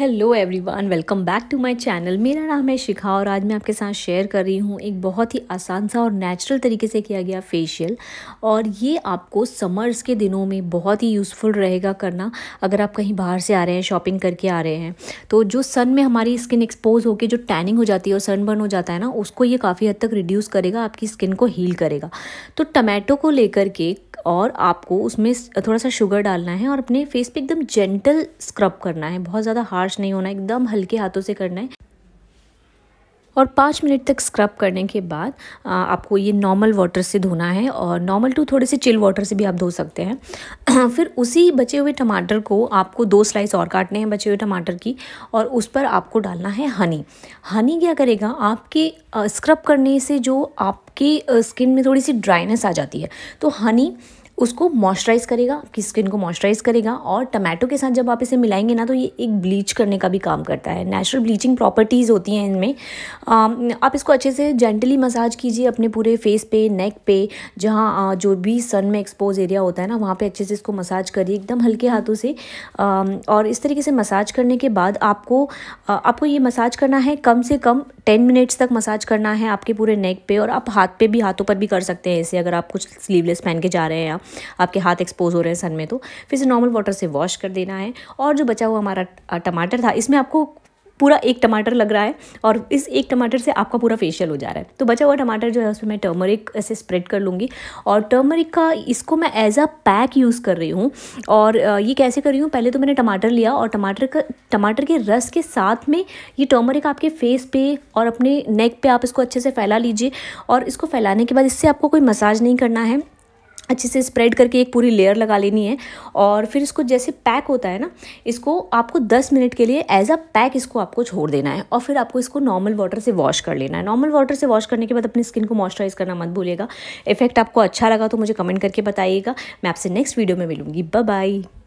hello everyone welcome back to my channel मेरा नाम है शिखा और आज मैं आपके साथ शेयर कर रही हूँ एक बहुत ही आसान सा और नेचुरल तरीके से किया गया फेशियल और ये आपको समर्स के दिनों में बहुत ही यूज़फुल रहेगा करना अगर आप कहीं बाहर से आ रहे हैं शॉपिंग करके आ रहे हैं तो जो सन में हमारी स्किन एक्सपोज होकर जो टैनिंग हो जाती है और सनबर्न हो जाता है ना उसको ये काफ़ी हद तक रिड्यूस करेगा आपकी स्किन को हील करेगा तो टमेटो को लेकर के और आपको उसमें थोड़ा सा शुगर डालना है और अपने फेस पे एकदम जेंटल स्क्रब करना है बहुत ज़्यादा हार्श नहीं होना एकदम हल्के हाथों से करना है और पाँच मिनट तक स्क्रब करने के बाद आपको ये नॉर्मल वाटर से धोना है और नॉर्मल टू थोड़े से चिल वाटर से भी आप धो सकते हैं फिर उसी बचे हुए टमाटर को आपको दो स्लाइस और काटने हैं बचे हुए टमाटर की और उस पर आपको डालना है हनी हनी क्या करेगा आपके स्क्रब करने से जो आपके स्किन में थोड़ी सी ड्राइनेस आ जाती है तो हनी उसको मॉइस्चराइज़ करेगा आपकी स्किन को मॉइस्चराइज़ करेगा और टमाटो के साथ जब आप इसे मिलाएंगे ना तो ये एक ब्लीच करने का भी काम करता है नेचुरल ब्लीचिंग प्रॉपर्टीज़ होती हैं इनमें आप इसको अच्छे से जेंटली मसाज कीजिए अपने पूरे फेस पे नेक पे जहाँ जो भी सन में एक्सपोज एरिया होता है ना वहाँ पर अच्छे से इसको मसाज करिए एकदम हल्के हाथों से और इस तरीके से मसाज करने के बाद आपको आपको ये मसाज करना है कम से कम टेन मिनट्स तक मसाज करना है आपके पूरे नेक पे और आप हाथ पे भी हाथों पर भी कर सकते हैं ऐसे अगर आप कुछ स्लीवलेस पहन के जा रहे हैं या आपके हाथ एक्सपोज हो रहे हैं सन में तो फिर इसे नॉर्मल वाटर से वॉश कर देना है और जो बचा हुआ हमारा टमाटर था इसमें आपको पूरा एक टमाटर लग रहा है और इस एक टमाटर से आपका पूरा फेशियल हो जा रहा है तो बचा हुआ टमाटर जो है उसमें मैं टर्मरिक ऐसे स्प्रेड कर लूँगी और टर्मरिक का इसको मैं एज अ पैक यूज़ कर रही हूँ और ये कैसे कर रही हूँ पहले तो मैंने टमाटर लिया और टमाटर का टमाटर के रस के साथ में ये टर्मरिक आपके फेस पे और अपने नेक पे आप इसको अच्छे से फैला लीजिए और इसको फैलाने के बाद इससे आपको कोई मसाज नहीं करना है अच्छे से स्प्रेड करके एक पूरी लेयर लगा लेनी है और फिर इसको जैसे पैक होता है ना इसको आपको 10 मिनट के लिए एज अ पैक इसको आपको छोड़ देना है और फिर आपको इसको नॉर्मल वाटर से वॉश कर लेना है नॉर्मल वाटर से वॉश करने के बाद अपनी स्किन को मॉइस्चराइज करना मत भूलिएगा इफेक्ट आपको अच्छा लगा तो मुझे कमेंट करके बताइएगा मैं आपसे नेक्स्ट वीडियो में मिलूँगी बाय